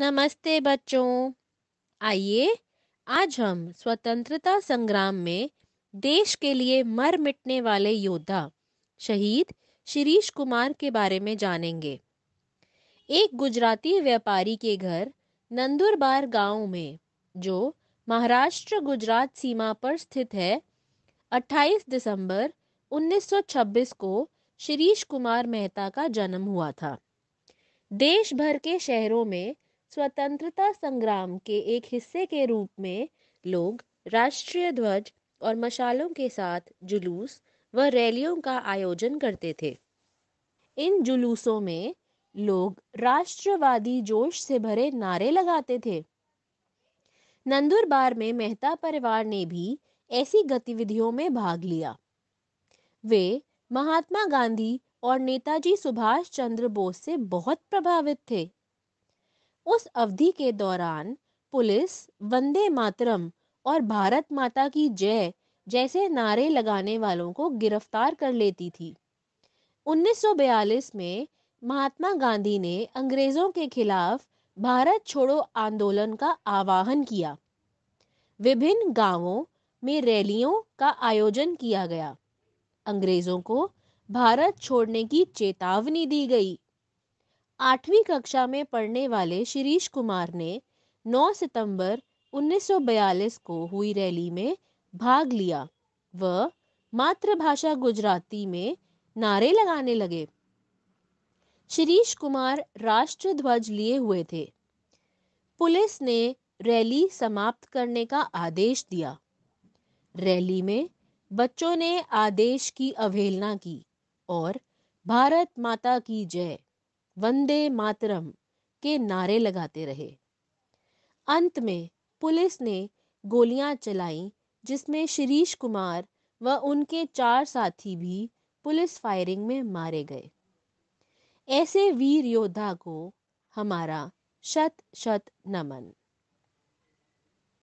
नमस्ते बच्चों आइए आज हम स्वतंत्रता संग्राम में देश के लिए मर मिटने वाले योद्धा शहीद शिरीष कुमार के बारे में जानेंगे एक गुजराती व्यापारी के घर नंदुरबार गांव में जो महाराष्ट्र गुजरात सीमा पर स्थित है 28 दिसंबर 1926 को शिरीष कुमार मेहता का जन्म हुआ था देश भर के शहरों में स्वतंत्रता संग्राम के एक हिस्से के रूप में लोग राष्ट्रीय ध्वज और मशालों के साथ जुलूस व रैलियों का आयोजन करते थे इन जुलूसों में लोग राष्ट्रवादी जोश से भरे नारे लगाते थे नंदुरबार में मेहता परिवार ने भी ऐसी गतिविधियों में भाग लिया वे महात्मा गांधी और नेताजी सुभाष चंद्र बोस से बहुत प्रभावित थे उस अवधि के दौरान पुलिस वंदे मातरम और भारत माता की जय जैसे नारे लगाने वालों को गिरफ्तार कर लेती थी 1942 में महात्मा गांधी ने अंग्रेजों के खिलाफ भारत छोड़ो आंदोलन का आवाहन किया विभिन्न गांवों में रैलियों का आयोजन किया गया अंग्रेजों को भारत छोड़ने की चेतावनी दी गई आठवीं कक्षा में पढ़ने वाले शिरीष कुमार ने 9 सितंबर 1942 को हुई रैली में भाग लिया व मातृभाषा गुजराती में नारे लगाने लगे शिरीष कुमार राष्ट्र ध्वज लिए हुए थे पुलिस ने रैली समाप्त करने का आदेश दिया रैली में बच्चों ने आदेश की अवहेलना की और भारत माता की जय वंदे मातरम के नारे लगाते रहे अंत में पुलिस ने गोलियां चलाई जिसमें शिरीष कुमार व उनके चार साथी भी पुलिस फायरिंग में मारे गए ऐसे वीर योद्धा को हमारा शत शत नमन